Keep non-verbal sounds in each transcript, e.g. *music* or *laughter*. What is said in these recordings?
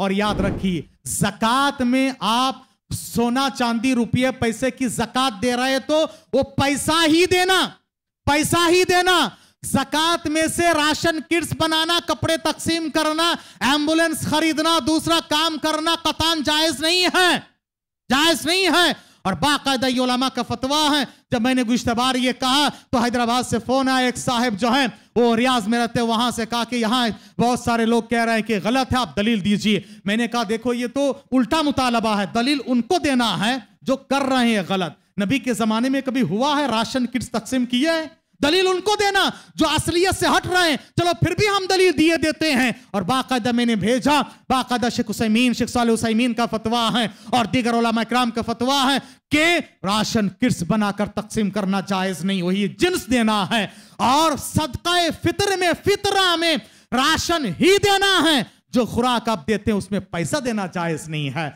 और याद रखिए जक़ात में आप सोना चांदी रुपये पैसे की जक़ात दे रहे तो वो पैसा ही देना पैसा ही देना जक़ात में से राशन किट्स बनाना कपड़े तकसीम करना एम्बुलेंस खरीदना दूसरा काम करना कतान जायज नहीं है जायज नहीं है और बाकायदा योलामा का फतवा है जब मैंने गुश्तबार ये कहा तो हैदराबाद से फोन आया एक साहब जो है वो रियाज में रहते वहां से कहा कि यहाँ बहुत सारे लोग कह रहे हैं कि गलत है आप दलील दीजिए मैंने कहा देखो ये तो उल्टा मुतालबा है दलील उनको देना है जो कर रहे हैं गलत नबी के जमाने में कभी हुआ है राशन किट्स तकसीम किए हैं दलील उनको देना जो असलियत से हट रहे हैं चलो फिर भी हम दलील दिए देते हैं और बाकायदा मैंने भेजा बाकायदा शेख हुसैमीन शेख साल हुसैमीन का फतवा है और दीगर कराम का फतवा है कि राशन किट्स बनाकर तकसीम करना जायज नहीं वही जिन्स देना है और सदका फितर में फितरा में राशन ही देना है जो खुराक आप देते हैं उसमें पैसा देना जायज नहीं है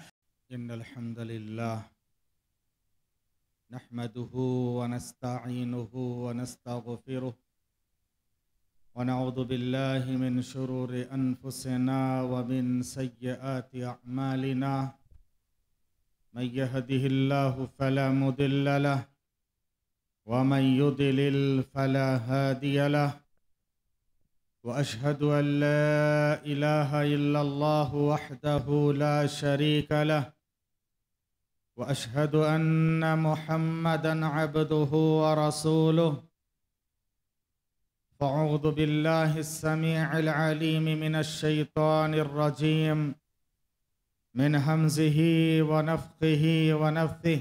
نحمده ونستعينه ونستغفره ونعوذ بالله من شرور انفسنا ومن سيئات اعمالنا من يهده الله فلا مضل له ومن يضلل فلا هادي له واشهد ان لا اله الا الله وحده لا شريك له واشهد ان محمدا عبده ورسوله فاعوذ بالله السميع العليم من الشيطان الرجيم من همزه ونفخه ونفثه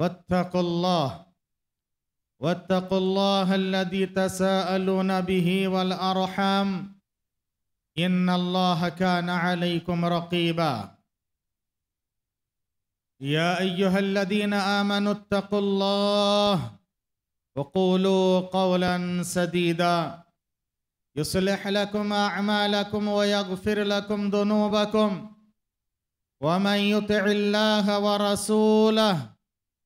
واتقوا الله واتقوا الله الذي تساءلون به والأرحام إن الله كان عليكم رقيبا يا أيها الذين آمنوا اتقوا الله وقولوا قولا سديدا يصلح لكم أعمالكم ويغفر لكم ذنوبكم ومن يطع الله ورسوله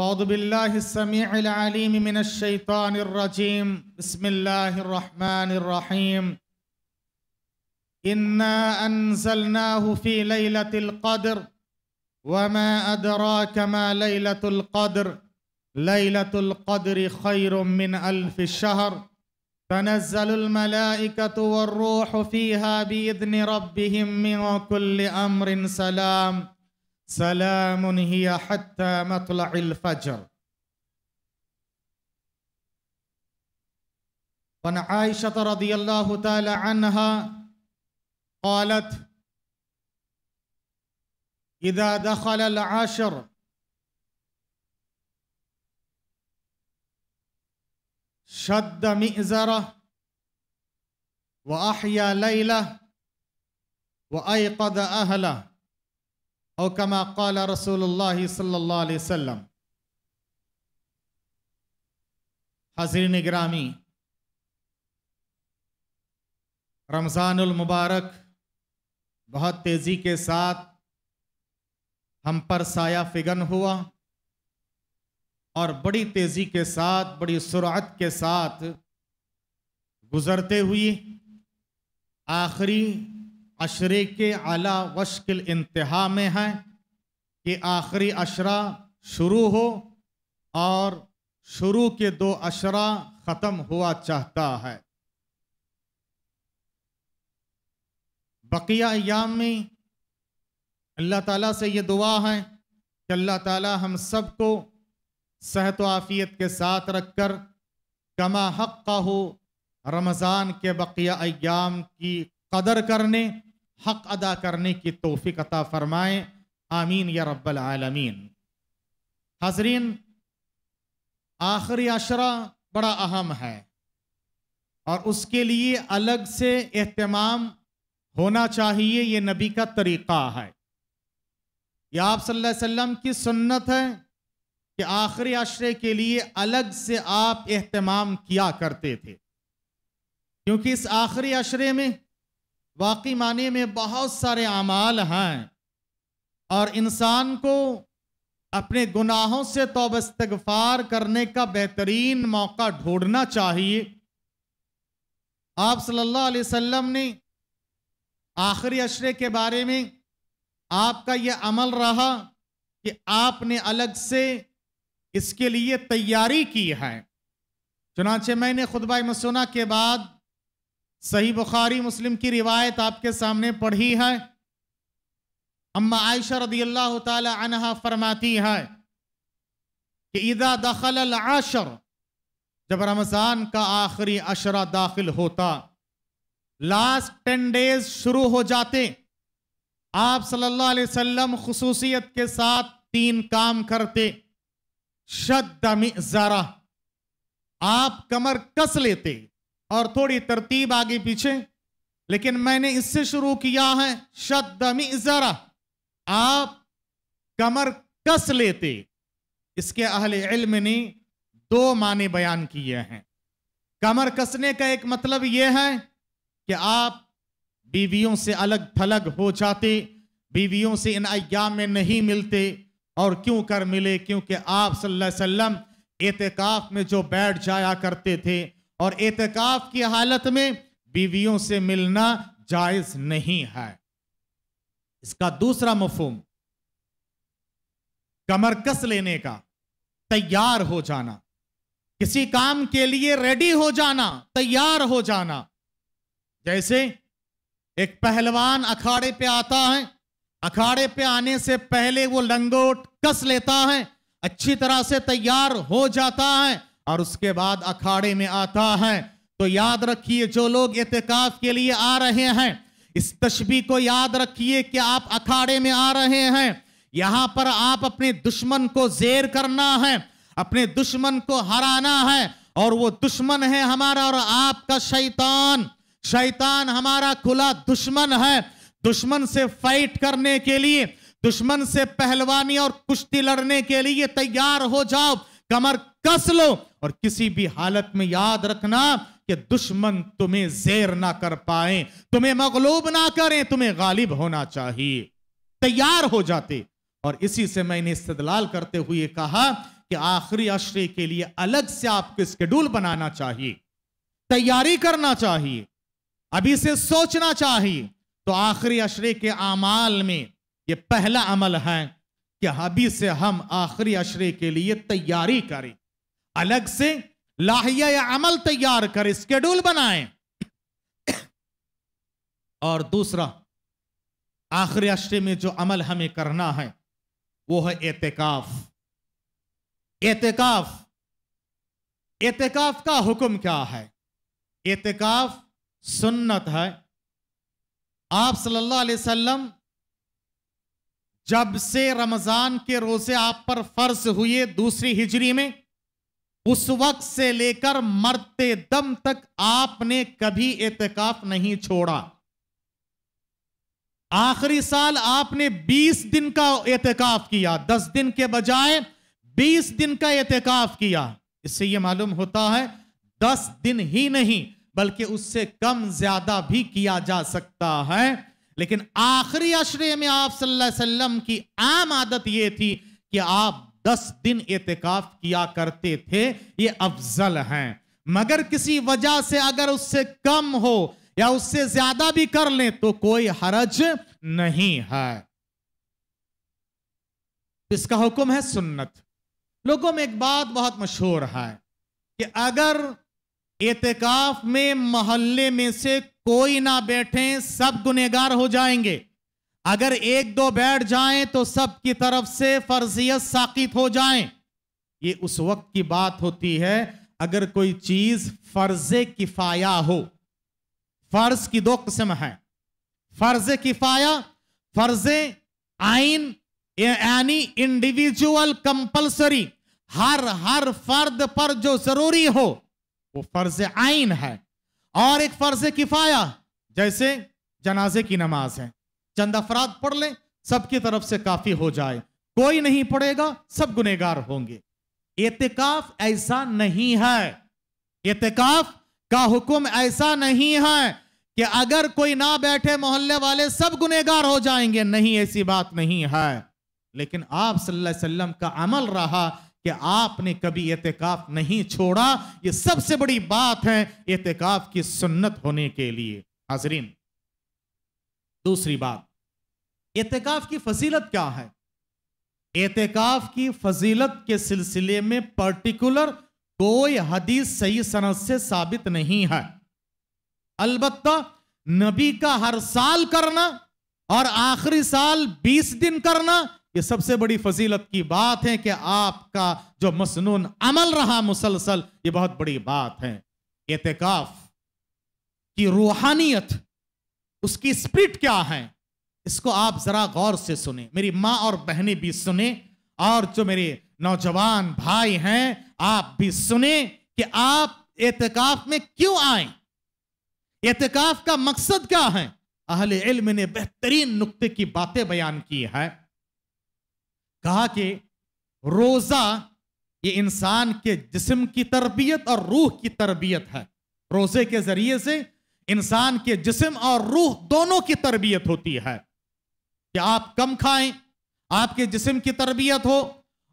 أعوذ بالله السميع العليم من الشيطان الرجيم بسم الله الرحمن الرحيم إنا أنزلناه في ليلة القدر وما أدراك ما ليلة القدر ليلة القدر خير من ألف شهر تنزل الملائكة والروح فيها بإذن ربهم من كل أمر سلام سلام هي حتى مطلع الفجر وعن عائشة رضي الله تعالى عنها قالت إذا دخل العشر شد مئزره وأحيا ليله وأيقظ أهله और कमा कला रसूल सल्ला वसम हाजरीन ग्रामी रमज़ानमबारक बहुत तेज़ी के साथ हम पर साया फिगन हुआ और बड़ी तेज़ी के साथ बड़ी सुरात के साथ गुज़रते हुए आखिरी अशरे के अला वश्किल इंतहा में है कि आखिरी अशरा शुरू हो और शुरू के दो अशरा ख़त्म हुआ चाहता है बकिया याम में अल्लाह ताला से ये दुआ है कि अल्लाह ताला हम सबको सेहत आफ़ियत के साथ रखकर कमा हक़ का हो रमज़ान के बकिया अयाम की कदर करने हक अदा करने की तोफ़ी अता फ़रमाएँ आमीन या रब्बल आलमीन हाजरीन आखिरी अशरा बड़ा अहम है और उसके लिए अलग से अहतमाम होना चाहिए ये नबी का तरीक़ा है यह आप सल्लल्लाहु अलैहि वसल्लम की सुन्नत है कि आखिरी अशरे के लिए अलग से आप अहतमाम किया करते थे क्योंकि इस आखिरी अशरे में वाकई माने में बहुत सारे अमाल हैं और इंसान को अपने गुनाहों से तोबस्तगफार करने का बेहतरीन मौका ढूंढना चाहिए आप सल्लल्लाहु अलैहि वसल्लम ने आखिरी अशरे के बारे में आपका यह अमल रहा कि आपने अलग से इसके लिए तैयारी की है चुनाचे मैंने खुतबा मसूना के बाद सही बुखारी मुस्लिम की रिवायत आपके सामने पढ़ी है अम्मा आयशा रदी अल्लाह तहा फरमाती है कि ईदा दखल आशर जब रमज़ान का आखिरी अशरा दाखिल होता लास्ट टेन डेज शुरू हो जाते आप सल्लल्लाहु अलैहि वसल्लम खसूसियत के साथ तीन काम करते शद जरा आप कमर कस लेते और थोड़ी तरतीब आगे पीछे लेकिन मैंने इससे शुरू किया है शमी जरा आप कमर कस लेते इसके अहल इल्म ने दो माने बयान किए हैं कमर कसने का एक मतलब यह है कि आप बीवियों से अलग थलग हो जाते बीवियों से इन अय्याम में नहीं मिलते और क्यों कर मिले क्योंकि आप सल्लल्लाहु अलैहि वसल्लम एतकाफ में जो बैठ जाया करते थे और एहतिकाफ की हालत में बीवियों से मिलना जायज नहीं है इसका दूसरा मफहम कमर कस लेने का तैयार हो जाना किसी काम के लिए रेडी हो जाना तैयार हो जाना जैसे एक पहलवान अखाड़े पे आता है अखाड़े पे आने से पहले वो लंगोट कस लेता है अच्छी तरह से तैयार हो जाता है और उसके बाद अखाड़े में आता है तो याद रखिए जो लोग एहतिकाफ के लिए आ रहे हैं इस तस्वीर को याद रखिए कि आप अखाड़े में आ रहे हैं यहां पर आप अपने दुश्मन को जेर करना है अपने दुश्मन को हराना है और वो दुश्मन है हमारा और आपका शैतान शैतान हमारा खुला दुश्मन है दुश्मन से फाइट करने के लिए दुश्मन से पहलवानी और कुश्ती लड़ने के लिए तैयार हो जाओ कमर कस लो और किसी भी हालत में याद रखना कि दुश्मन तुम्हें जेर ना कर पाए तुम्हें मगलूब ना करें तुम्हें गालिब होना चाहिए तैयार हो जाते और इसी से मैंने इस्तलाल करते हुए कहा कि आखिरी अशरे के लिए अलग से आपको स्केड्यूल बनाना चाहिए तैयारी करना चाहिए अभी से सोचना चाहिए तो आखिरी अशरे के अमाल में ये पहला अमल है कि अभी से हम आखिरी अशरे के लिए तैयारी करें अलग से लाहिया या अमल तैयार कर स्केड्यूल बनाए और दूसरा आखिरी अशरे में जो अमल हमें करना है वो है एहतिकाफ एतकाफ एहतिकाफ का हुक्म क्या है एहतिकाफ सुन्नत है आप सल्लल्लाहु अलैहि वसल्लम जब से रमज़ान के रोज़े आप पर फ़र्ज हुए दूसरी हिजरी में उस वक्त से लेकर मरते दम तक आपने कभी एतकाफ नहीं छोड़ा आखिरी साल आपने 20 दिन का एहतिकाफ किया 10 दिन के बजाय 20 दिन का एहतिकाफ किया इससे यह मालूम होता है 10 दिन ही नहीं बल्कि उससे कम ज्यादा भी किया जा सकता है लेकिन आखिरी आश्रय में आप सल्लल्लाहु अलैहि वसल्लम की आम आदत यह थी कि आप दस दिन एहतिकाफ किया करते थे ये अफजल हैं मगर किसी वजह से अगर उससे कम हो या उससे ज्यादा भी कर लें तो कोई हरज नहीं है इसका हुक्म है सुन्नत लोगों में एक बात बहुत मशहूर है कि अगर एहतिकाफ में मोहल्ले में से कोई ना बैठे सब गुनेगार हो जाएंगे अगर एक दो बैठ जाए तो सब की तरफ से फर्जियत साकित हो जाए ये उस वक्त की बात होती है अगर कोई चीज फर्ज किफाया हो फर्ज की दो किस्म है फर्ज किफाया फर्ज आइन यानी इंडिविजुअल कंपलसरी हर हर फर्द पर जो जरूरी हो वो फर्ज आइन है और एक फर्ज किफाया जैसे जनाजे की नमाज है चंद अफराद पढ़ लें सबकी तरफ से काफी हो जाए कोई नहीं पढ़ेगा सब गुनेगार होंगे एतिकाफ ऐसा नहीं है एतिकाफ का हुक्म ऐसा नहीं है कि अगर कोई ना बैठे मोहल्ले वाले सब गुनेगार हो जाएंगे नहीं ऐसी बात नहीं है लेकिन आप सल्लल्लाहु अलैहि वसल्लम का अमल रहा कि आपने कभी एहतिकाफ नहीं छोड़ा ये सबसे बड़ी बात है एतिकाफ की सुन्नत होने के लिए हाजरीन दूसरी बात एहतिकाफ की फजीलत क्या है एहतिकाफ की फजीलत के सिलसिले में पर्टिकुलर कोई हदीस सही सनत से साबित नहीं है अलबत् नबी का हर साल करना और आखिरी साल 20 दिन करना ये सबसे बड़ी फजीलत की बात है कि आपका जो मसनून अमल रहा मुसलसल ये बहुत बड़ी बात है एहतिकाफ की रूहानियत उसकी स्पिरिट क्या है इसको आप जरा गौर से सुने मेरी माँ और बहनें भी सुने और जो मेरे नौजवान भाई हैं आप भी सुने कि आप एहतिकाफ में क्यों आए एहतिकाफ का मकसद क्या है अहल इल्म ने बेहतरीन नुक्ते की बातें बयान की है कहा कि रोजा ये इंसान के जिस्म की तरबियत और रूह की तरबियत है रोजे के जरिए से इंसान के जिस्म और रूह दोनों की तरबियत होती है कि आप कम खाएं आपके जिस्म की तरबियत हो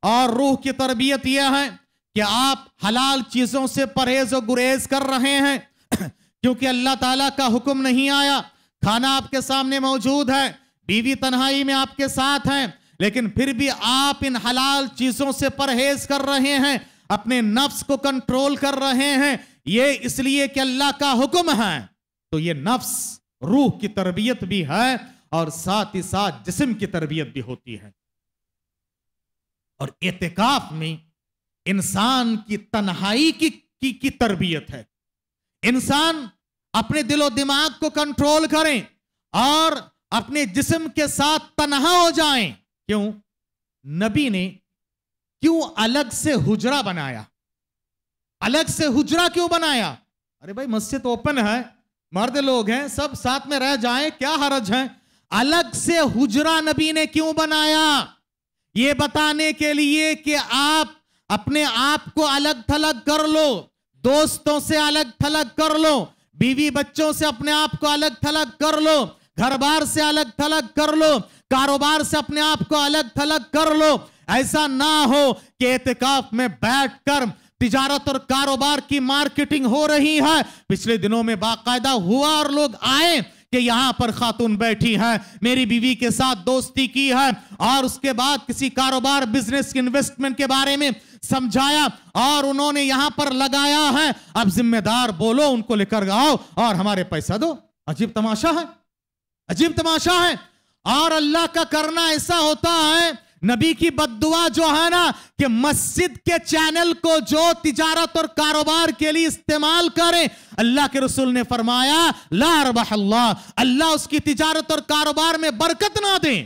और रूह की तरबियत यह है कि आप हलाल चीज़ों से परहेज और गुरेज कर रहे हैं *clears throat* क्योंकि अल्लाह ताला का हुक्म नहीं आया खाना आपके सामने मौजूद है बीवी तन्हाई में आपके साथ हैं लेकिन फिर भी आप इन हलाल चीज़ों से परहेज कर रहे हैं अपने नफ्स को कंट्रोल कर रहे हैं ये इसलिए कि अल्लाह का हुक्म है तो ये नफ्स रूह की तरबियत भी है और साथ ही साथ जिस्म की तरबियत भी होती है और एहतिकाफ में इंसान की तन्हाई की, की, की तरबियत है इंसान अपने दिलो दिमाग को कंट्रोल करें और अपने जिस्म के साथ तनहा हो जाएं क्यों नबी ने क्यों अलग से हुजरा बनाया अलग से हुजरा क्यों बनाया अरे भाई मस्जिद ओपन है मर्द लोग हैं सब साथ में रह जाएं क्या हरज है अलग से हुजरा नबी ने क्यों बनाया ये बताने के लिए कि आप अपने आप को अलग थलग कर लो दोस्तों से अलग थलग कर लो बीवी बच्चों से अपने आप को अलग थलग कर लो घर बार से अलग थलग कर लो कारोबार से अपने आप को अलग थलग कर लो ऐसा ना हो कि एहतिकाफ में बैठकर तिजारत और कारोबार की मार्केटिंग हो रही है पिछले दिनों में बाकायदा हुआ और लोग आए कि यहां पर खातून बैठी है मेरी बीवी के साथ दोस्ती की है और उसके बाद किसी कारोबार बिजनेस इन्वेस्टमेंट के बारे में समझाया और उन्होंने यहां पर लगाया है अब जिम्मेदार बोलो उनको लेकर आओ और हमारे पैसा दो अजीब तमाशा है अजीब तमाशा है और अल्लाह का करना ऐसा होता है नबी की बदुआ जो है ना कि मस्जिद के चैनल को जो तिजारत और कारोबार के लिए इस्तेमाल करें अल्लाह के रसूल ने फरमाया बहल्ला अल्लाह उसकी तिजारत और कारोबार में बरकत ना दें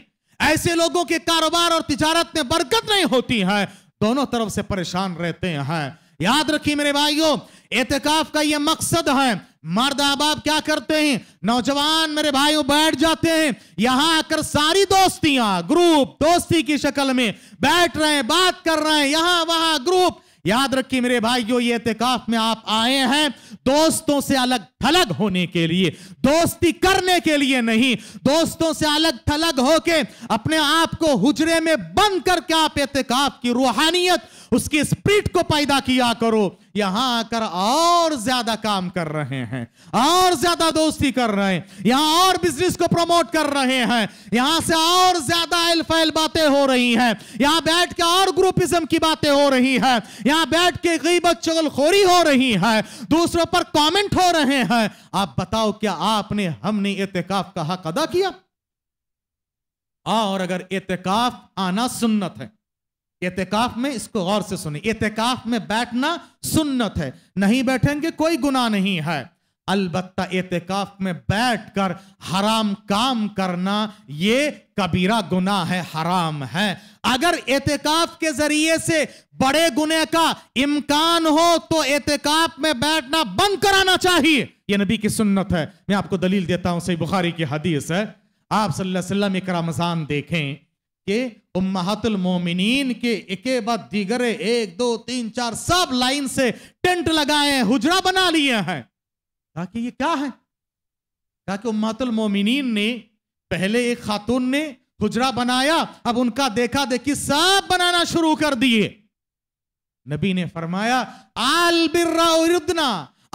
ऐसे लोगों के कारोबार और तिजारत में बरकत नहीं होती है दोनों तरफ से परेशान रहते हैं याद रखिए मेरे भाइयों एहतिकाफ का यह मकसद है मर्द अहबाब क्या करते हैं नौजवान मेरे भाइयों बैठ जाते हैं यहां आकर सारी दोस्तियां ग्रुप दोस्ती की शक्ल में बैठ रहे हैं बात कर रहे हैं यहां वहां ग्रुप याद रखिए मेरे भाइयों ये एहतिकाफ में आप आए हैं दोस्तों से अलग थलग होने के लिए दोस्ती करने के लिए नहीं दोस्तों से अलग थलग होके अपने आप को हुजरे में बंद करके आप एहतिकाफ की रूहानियत उसकी स्प्रिट को पैदा किया करो यहां आकर और ज्यादा काम कर रहे हैं और ज्यादा दोस्ती कर रहे हैं यहां और बिजनेस को प्रमोट कर रहे हैं यहां से और ज्यादा एलफाइल बातें हो रही हैं यहां बैठ के और ग्रुपिज्म की बातें हो रही है यहां बैठ के गीबत चगलखोरी हो रही है दूसरों पर कॉमेंट हो रहे हैं आप बताओ क्या आपने हमने एहतिकाफ का हक अदा किया और अगर एहतिकाफ आना सुन्नत है एहतिकाफ में इसको गौर से सुने एहतिकाफ में बैठना सुन्नत है नहीं बैठेंगे कोई गुना नहीं है अलबत्ता एहतिकाफ में बैठकर हराम काम करना ये कबीरा गुना है हराम है अगर एहतिकाफ के जरिए से बड़े गुने का इम्कान हो तो एहतिकाफ में बैठना बंद कराना चाहिए ये नबी की सुन्नत है मैं आपको दलील देता हूं सही बुखारी की हदीस है आप सल्लल्लाहु अलैहि वसल्लम एक रमजान देखें कि उम्माहतुल मोमिनीन के एक बाद दिगरे एक दो तीन चार सब लाइन से टेंट लगाए हैं हुजरा बना लिए हैं ताकि ये क्या है ताकि कि उम्मातुल मोमिनीन ने पहले एक खातून ने हुजरा बनाया अब उनका देखा देखी सब बनाना शुरू कर दिए नबी ने फरमाया आल बिर्रा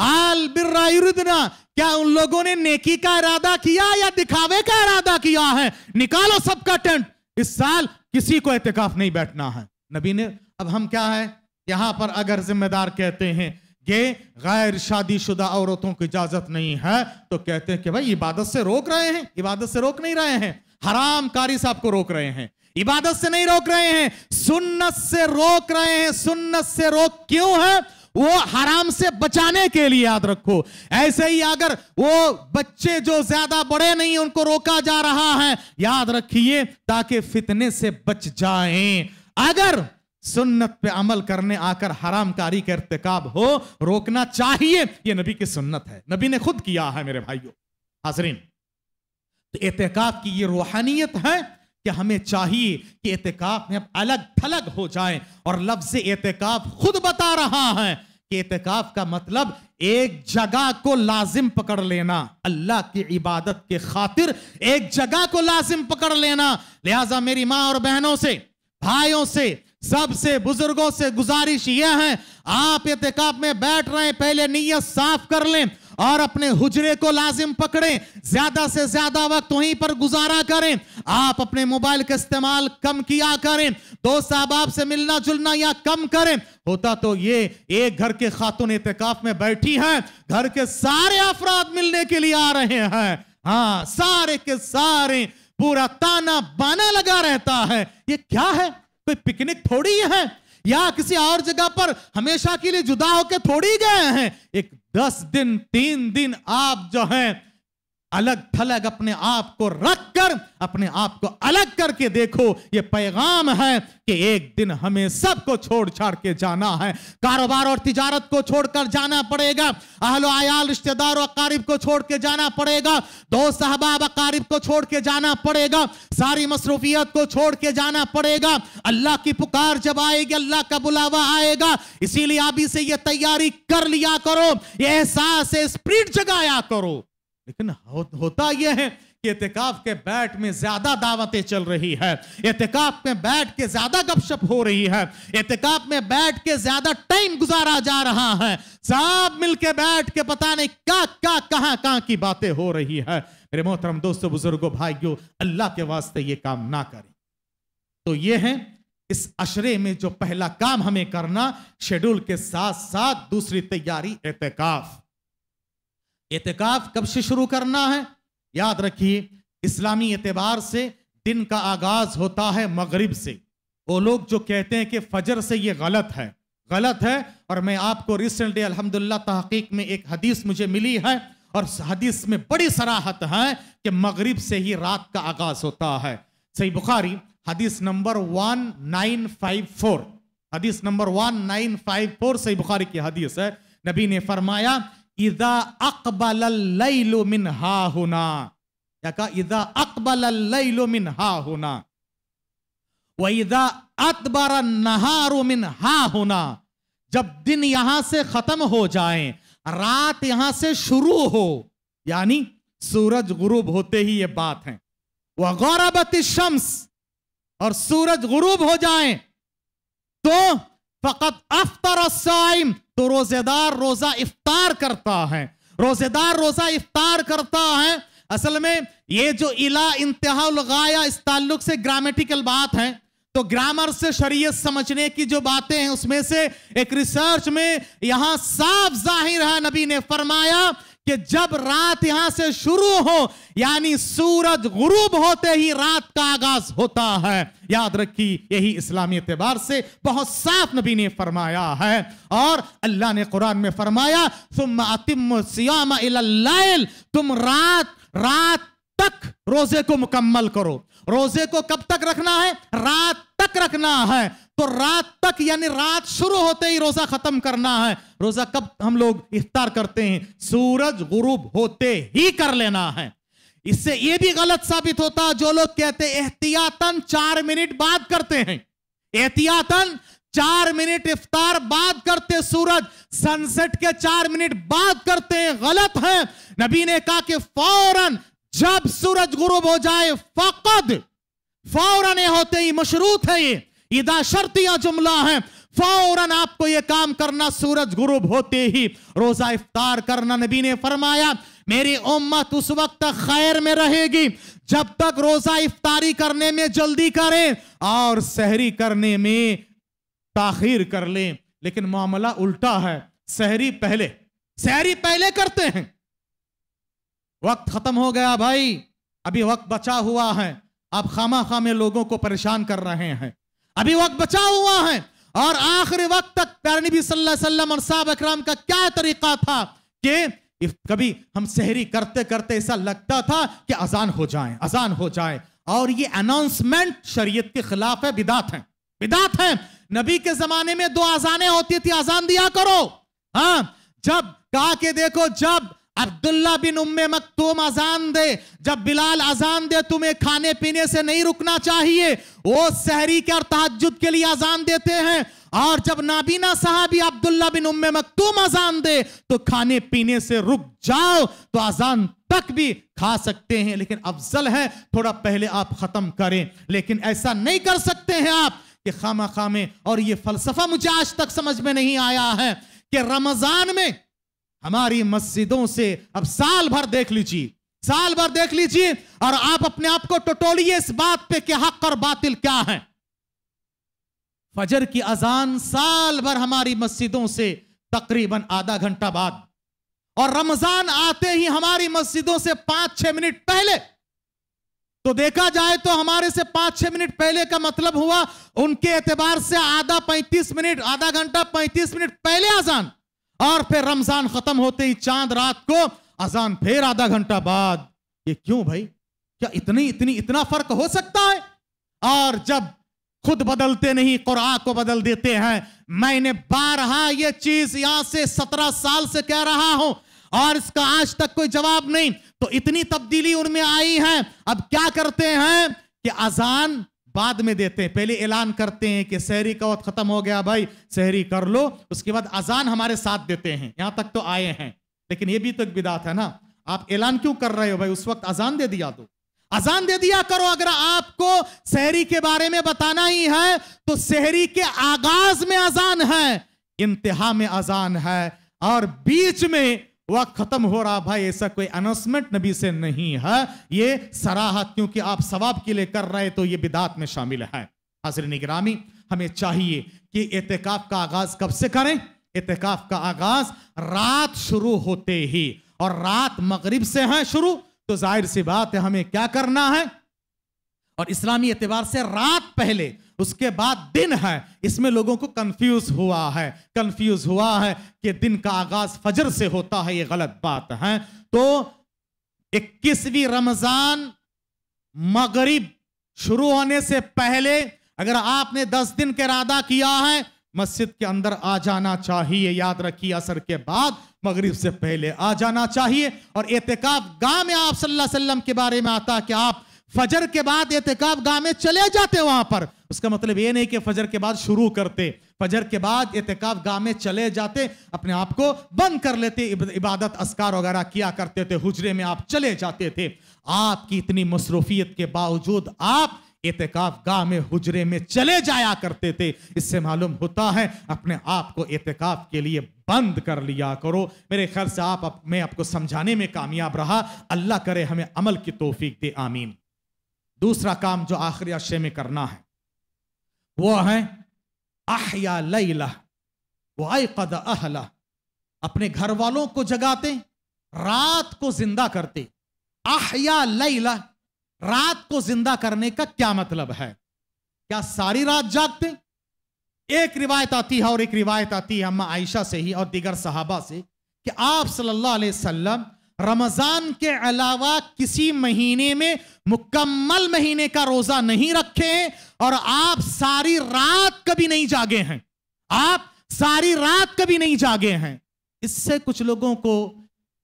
आल बिर्रा युरदना क्या उन लोगों ने नेकी का इरादा किया या दिखावे का इरादा किया है निकालो सबका टेंट इस साल किसी को एहतिकाफ नहीं बैठना है नबी ने अब हम क्या है यहां पर अगर जिम्मेदार कहते हैं ये गैर शादीशुदा औरतों की इजाजत नहीं है तो कहते हैं कि भाई इबादत से रोक रहे हैं इबादत से रोक नहीं रहे हैं हराम कारी साहब को रोक रहे हैं इबादत से नहीं रोक रहे हैं सुन्नत से रोक रहे हैं सुन्नत से रोक क्यों है वो हराम से बचाने के लिए याद रखो ऐसे ही अगर वो बच्चे जो ज्यादा बड़े नहीं उनको रोका जा रहा है याद रखिए ताकि फितने से बच जाएं अगर सुन्नत पे अमल करने आकर हरामकारी का इरतकाब हो रोकना चाहिए ये नबी की सुन्नत है नबी ने खुद किया है मेरे भाइयों हाजरीन तो एहतिकाब की ये रूहानियत है कि हमें चाहिए कि एहतिकाफ में अलग थलग हो जाए और लफ्ज एहतिकाफ खुद बता रहा है कि एहतिकाफ का मतलब एक जगह को लाजिम पकड़ लेना अल्लाह की इबादत के खातिर एक जगह को लाजिम पकड़ लेना लिहाजा मेरी माँ और बहनों से भाइयों से सबसे बुजुर्गों से गुजारिश यह है आप एहतिकाफ में बैठ रहे हैं पहले नीयत साफ कर लें और अपने हुजरे को लाजिम पकड़ें ज्यादा से ज्यादा वक्त वहीं पर गुजारा करें आप अपने मोबाइल का इस्तेमाल कम किया करें दोस्त अहबाब से मिलना जुलना या कम करें होता तो ये एक घर के खातून एहतिकाफ में बैठी है घर के सारे अफराद मिलने के लिए आ रहे हैं हाँ सारे के सारे पूरा ताना बाना लगा रहता है ये क्या है कोई पिकनिक थोड़ी है या किसी और जगह पर हमेशा के लिए जुदा होकर थोड़ी गए हैं एक दस दिन तीन दिन आप जो हैं अलग थलग अपने आप को रख कर अपने आप को अलग करके देखो ये पैगाम है कि एक दिन हमें सबको छोड़ छाड़ के जाना है कारोबार और तिजारत को छोड़कर जाना पड़ेगा अहलो आयाल रिश्तेदार और अकारीब को छोड़ के जाना पड़ेगा दो सहबाब अकारीब को छोड़ के जाना पड़ेगा सारी मसरूफियत को छोड़ के जाना पड़ेगा अल्लाह की पुकार जब आएगी अल्लाह का बुलावा आएगा इसीलिए अभी से यह तैयारी कर लिया करो ये एहसास स्प्रिट जगाया करो लेकिन हो, होता यह है कि एहतिकाफ के बैठ में ज्यादा दावतें चल रही है एहतिकाफ में बैठ के ज्यादा गपशप हो रही है एहतिकाफ में बैठ के ज्यादा टाइम गुजारा जा रहा है सब मिलके बैठ के पता नहीं क्या का कहां कहां की बातें हो रही है मेरे मोहतरम दोस्तों बुजुर्गो भाइयों अल्लाह के वास्ते ये काम ना करें तो ये है इस अशरे में जो पहला काम हमें करना शेड्यूल के साथ साथ दूसरी तैयारी एहतिकाफ़ एहतिकाफ कब से शुरू करना है याद रखिए इस्लामी एतबार से दिन का आगाज होता है मगरिब से वो लोग जो कहते हैं कि फजर से ये गलत है गलत है और मैं आपको रिसेंटली अल्हम्दुलिल्लाह तहकीक में एक हदीस मुझे मिली है और हदीस में बड़ी सराहत है कि मगरिब से ही रात का आगाज होता है सही बुखारी हदीस number one nine five four हदीस number one nine five four सही बुखारी की हदीस है नबी ने फरमाया इदा अकबल मिन हा होना क्या कहा इदा अकबल मिन हा होना व इदा अतबर नहारो मिन हा हुना जब दिन यहां से खत्म हो जाए रात यहां से शुरू हो यानी सूरज गुरूब होते ही ये बात है वह गौरबती शम्स और सूरज गुरूब हो जाए तो फकत अफ्तर साइम तो रोजेदार रोजा इफ्तार करता है रोजेदार रोजा इफ्तार करता है असल में ये जो इला इंतहा इस ताल्लुक से ग्रामेटिकल बात है तो ग्रामर से शरीयत समझने की जो बातें हैं उसमें से एक रिसर्च में यहां साफ जाहिर है नबी ने फरमाया कि जब रात यहां से शुरू हो यानी सूरज गुरूब होते ही रात का आगाज होता है याद रखी यही इस्लामी एतबार से बहुत साफ नबी ने फरमाया है और अल्लाह ने कुरान में फरमाया तुम अतिम सियाम तुम रात रात तक रोजे को मुकम्मल करो रोजे को कब तक रखना है रात तक रखना है तो रात तक यानी रात शुरू होते ही रोजा खत्म करना है रोजा कब हम लोग इफ्तार करते हैं सूरज गुरुब होते ही कर लेना है इससे यह भी गलत साबित होता जो लोग कहते एहतियातन चार मिनट बाद करते हैं एहतियातन चार मिनट इफ्तार बाद करते सूरज सनसेट के चार मिनट बाद करते हैं गलत है नबी ने कहा कि फौरन जब सूरज गुरुब हो जाए फकद फौरन होते ही मशरूत है ये इदा शर्तियां जुमला है फौरन आपको ये काम करना सूरज गुरुब होते ही रोजा इफ्तार करना नबी ने फरमाया मेरी उम्मत उस वक्त तक खैर में रहेगी जब तक रोजा इफ्तारी करने में जल्दी करें और सहरी करने में ताखिर कर लें लेकिन मामला उल्टा है सहरी पहले सहरी पहले करते हैं वक्त खत्म हो गया भाई अभी वक्त बचा हुआ है आप खामा खामे लोगों को परेशान कर रहे हैं अभी वक्त बचा हुआ है और आखिरी वक्त तक प्यारे नबी सल्लल्लाहु और साहब अकराम का क्या तरीका था कि कभी हम शहरी करते करते ऐसा लगता था कि अजान हो जाए अजान हो जाए और ये अनाउंसमेंट शरीयत के खिलाफ है बिदात है बिदात है नबी के जमाने में दो अजाने होती थी अजान दिया करो हाँ जब कहा के देखो जब अब्दुल्ला बिन उम्मे मकतूम अजान दे जब बिलाल अजान दे तुम्हें खाने पीने से नहीं रुकना चाहिए वो सहरी के और तहजद के लिए अजान देते हैं और जब नाबीना साहबी अब्दुल्ला बिन उम्मे मकतूम अजान दे तो खाने पीने से रुक जाओ तो अजान तक भी खा सकते हैं लेकिन अफजल है थोड़ा पहले आप खत्म करें लेकिन ऐसा नहीं कर सकते हैं आप कि खामा खामे और ये फलसफा मुझे आज तक समझ में नहीं आया है कि रमजान में हमारी मस्जिदों से अब साल भर देख लीजिए साल भर देख लीजिए और आप अपने आप को टटोलिए इस बात पे कि हक और बातिल क्या है फजर की अजान साल भर हमारी मस्जिदों से तकरीबन आधा घंटा बाद और रमजान आते ही हमारी मस्जिदों से पांच छह मिनट पहले तो देखा जाए तो हमारे से पांच छह मिनट पहले का मतलब हुआ उनके एतबार से आधा पैंतीस मिनट आधा घंटा पैंतीस मिनट पहले अजान और फिर रमजान खत्म होते ही चांद रात को अजान फिर आधा घंटा बाद ये क्यों भाई क्या इतनी इतनी इतना फर्क हो सकता है और जब खुद बदलते नहीं कुरान को बदल देते हैं मैंने बारहा ये चीज यहां से सत्रह साल से कह रहा हूं और इसका आज तक कोई जवाब नहीं तो इतनी तब्दीली उनमें आई है अब क्या करते हैं कि अजान बाद में देते हैं पहले ऐलान करते हैं कि शहरी का वक्त खत्म हो गया भाई शहरी कर लो उसके बाद अजान हमारे साथ देते हैं यहां तक तो आए हैं लेकिन ये भी तो एक बिदात है ना आप ऐलान क्यों कर रहे हो भाई उस वक्त अजान दे दिया तो अजान दे दिया करो अगर आपको शहरी के बारे में बताना ही है तो शहरी के आगाज में अजान है इंतहा में अजान है और बीच में वह खत्म हो रहा भाई ऐसा कोई अनाउंसमेंट नबी से नहीं है ये सराहत क्योंकि आप सवाब के लिए कर रहे तो ये बिदात में शामिल है हाजिर निगरामी हमें चाहिए कि एहतिकाफ का आगाज कब से करें एहतिकाफ का आगाज रात शुरू होते ही और रात मगरिब से है शुरू तो जाहिर सी बात है हमें क्या करना है और इस्लामी एतबार से रात पहले उसके बाद दिन है इसमें लोगों को कंफ्यूज हुआ है कंफ्यूज हुआ है कि दिन का आगाज फजर से होता है ये गलत बात है तो इक्कीसवीं रमजान मगरिब शुरू होने से पहले अगर आपने दस दिन का इरादा किया है मस्जिद के अंदर आ जाना चाहिए याद रखिए असर के बाद मगरिब से पहले आ जाना चाहिए और एहतिकाफ गांव में आप सल्लल्लाहु अलैहि वसल्लम के बारे में आता कि आप फजर के बाद एहतिकाफ गांव में चले जाते वहां पर उसका मतलब ये नहीं कि फजर के बाद शुरू करते फजर के बाद एहतिकाब गांव में चले जाते अपने आप को बंद कर लेते इबादत असकार वगैरह किया करते थे हुजरे में आप चले जाते थे आपकी इतनी मसरूफियत के बावजूद आप एहतिकाफ गांव में हुजरे में चले जाया करते थे इससे मालूम होता है अपने आप को एहतिकाफ के लिए बंद कर लिया करो मेरे ख्याल से आप मैं आपको समझाने में कामयाब रहा अल्लाह करे हमें अमल की तोफीक दे आमीन दूसरा काम जो आखिरी अशे में करना है वो है आहया लैला वाई कद अहला अपने घर वालों को जगाते रात को जिंदा करते आहया लैला रात को जिंदा करने का क्या मतलब है क्या सारी रात जागते एक रिवायत आती है और एक रिवायत आती है अम्मा आयशा से ही और दीगर सहाबा से कि आप सल्लल्लाहु अलैहि वसल्लम रमज़ान के अलावा किसी महीने में मुकम्मल महीने का रोज़ा नहीं रखे हैं और आप सारी रात कभी नहीं जागे हैं आप सारी रात कभी नहीं जागे हैं इससे कुछ लोगों को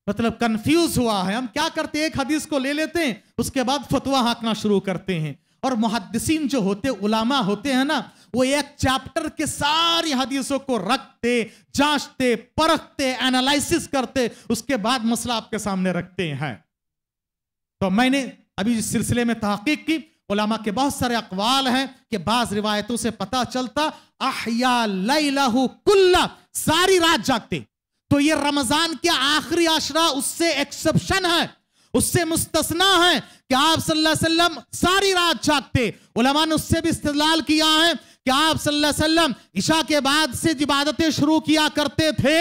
मतलब कंफ्यूज हुआ है हम क्या करते हैं एक हदीस को ले लेते हैं उसके बाद फतवा हाँकना शुरू करते हैं और मुहदसिन जो होते उलामा होते हैं ना वो एक चैप्टर के सारी हदीसों को रखते जांचते परखते एनालिसिस करते उसके बाद मसला आपके सामने रखते हैं तो मैंने अभी इस सिलसिले में तहकीक की उलामा के बहुत सारे अकवाल हैं कि बाज रिवायतों से पता चलता अहया लहू कुल्ला सारी रात जागते तो ये रमजान के आखिरी आशरा उससे एक्सेप्शन है उससे मुस्तना है कि आप सल्लल्लाहु अलैहि वसल्लम सारी रात जागते उलमा ने उससे भी इस्तेलाल किया है क्या आप वसल्लम ईशा के बाद से इबादतें शुरू किया करते थे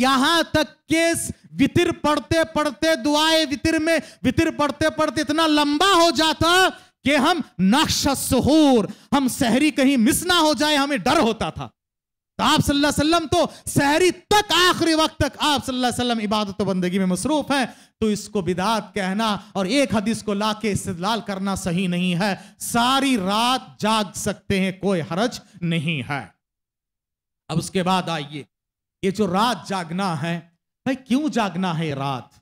यहां तक के वितिर पढ़ते पढ़ते दुआए वितिर में वितिर पढ़ते पढ़ते इतना लंबा हो जाता कि हम नक्शसूर हम सहरी कहीं मिस ना हो जाए हमें डर होता था तो आप सल्लल्लाहु अलैहि वसल्लम तो शहरी तक आखिरी वक्त तक आप सल्लल्लाहु अलैहि वसल्लम इबादत बंदगी में मसरूफ हैं तो इसको बिदात कहना और एक हदीस को ला के इस्तलाल करना सही नहीं है सारी रात जाग सकते हैं कोई हरज नहीं है अब उसके बाद आइए ये जो रात जागना है भाई क्यों जागना है रात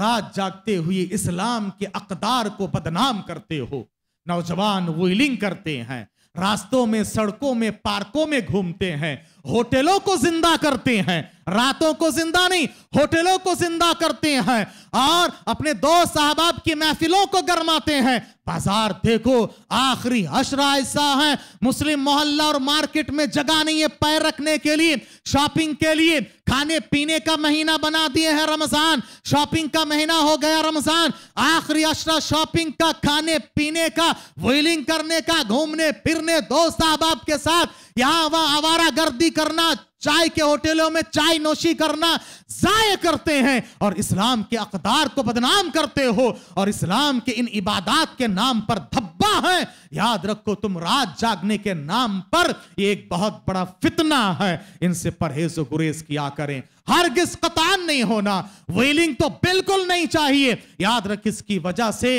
रात जागते हुए इस्लाम के अकदार को बदनाम करते हो नौजवान विलिंग करते हैं रास्तों में सड़कों में पार्कों में घूमते हैं होटलों को जिंदा करते हैं रातों को जिंदा नहीं होटलों को जिंदा करते हैं और अपने दो साहबाब की महफिलों को गरमाते हैं बाजार देखो आखिरी अशरा ऐसा है मुस्लिम मोहल्ला और मार्केट में जगह नहीं है पैर रखने के लिए शॉपिंग के लिए खाने पीने का महीना बना दिए हैं रमजान शॉपिंग का महीना हो गया रमजान आखिरी अशरा शॉपिंग का खाने पीने का व्हीलिंग करने का घूमने फिरने दो साहबाब के साथ यहां वहां आवारा गर्दी करना चाय के होटलों में चाय नोशी करना जाय करते हैं और इस्लाम के अकदार को बदनाम करते हो और इस्लाम के इन इबादत के नाम पर धब्बा है याद रखो तुम रात जागने के नाम पर ये एक बहुत बड़ा फितना है इनसे परहेज गुरेज किया करें हर किस कतान नहीं होना वेलिंग तो बिल्कुल नहीं चाहिए याद रख इसकी वजह से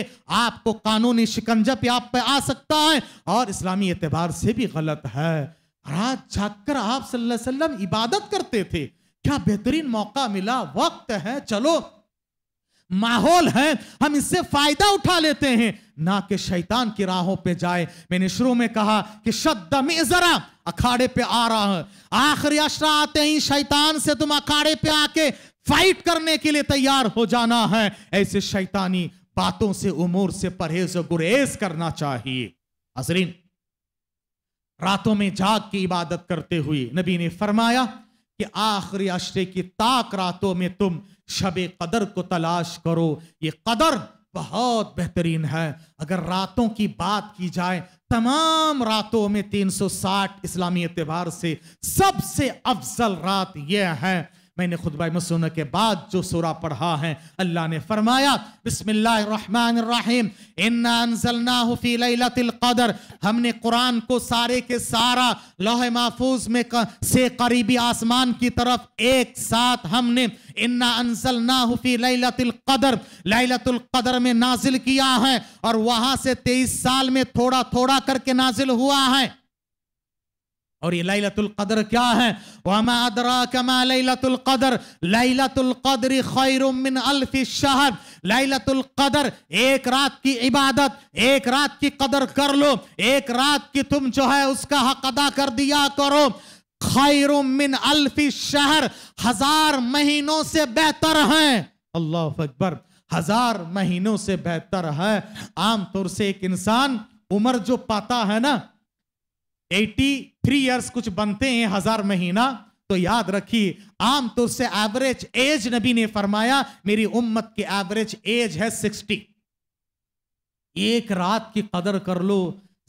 आपको कानूनी शिकंजा पे आप पे आ सकता है और इस्लामी एतबार से भी गलत है रात जाकर आप सल्लल्लाहु इबादत करते थे क्या बेहतरीन मौका मिला वक्त है चलो माहौल है हम इससे फायदा उठा लेते हैं ना कि शैतान की राहों पे जाए मैंने शुरू में कहा कि शब्द में जरा अखाड़े पे आ रहा है आखिरी अशरा आते ही शैतान से तुम अखाड़े पे आके फाइट करने के लिए तैयार हो जाना है ऐसे शैतानी बातों से उमूर से परहेज गुरेज करना चाहिए अजरीन रातों में जाग की इबादत करते हुए नबी ने फरमाया कि आखिरी अशरे की ताक रातों में तुम शब कदर को तलाश करो ये कदर बहुत बेहतरीन है अगर रातों की बात की जाए तमाम रातों में 360 इस्लामी एतबार से सबसे अफजल रात यह है मैंने खुतब मसून के बाद जो सूरा पढ़ा है अल्लाह ने फरमाया बिस्मिल्लाहमानदर हमने कुरान को सारे के सारा लोह महफूज में से करीबी आसमान की तरफ एक साथ हमने इन्ना अनसल नाहफी लदर लदर में नाजिल किया है और वहां से तेईस साल में थोड़ा थोड़ा करके नाजिल हुआ है और ये लैलतुल कदर क्या है वमा अदरा कमा लैलतुल कदर लैलतुल कदर खैरुम मिन अल्फ शहर लैलतुल कदर एक रात की इबादत एक रात की कदर कर लो एक रात की तुम जो है उसका हक अदा कर दिया करो खैरुम मिन अल्फ शहर हजार महीनों से बेहतर है अल्लाह अकबर हजार महीनों से बेहतर है आमतौर से एक इंसान उम्र जो पाता है ना 83 इयर्स कुछ बनते हैं हजार महीना तो याद रखिए आमतौर से एवरेज एज नबी ने फरमाया मेरी उम्मत की एवरेज एज है 60 एक रात की कदर कर लो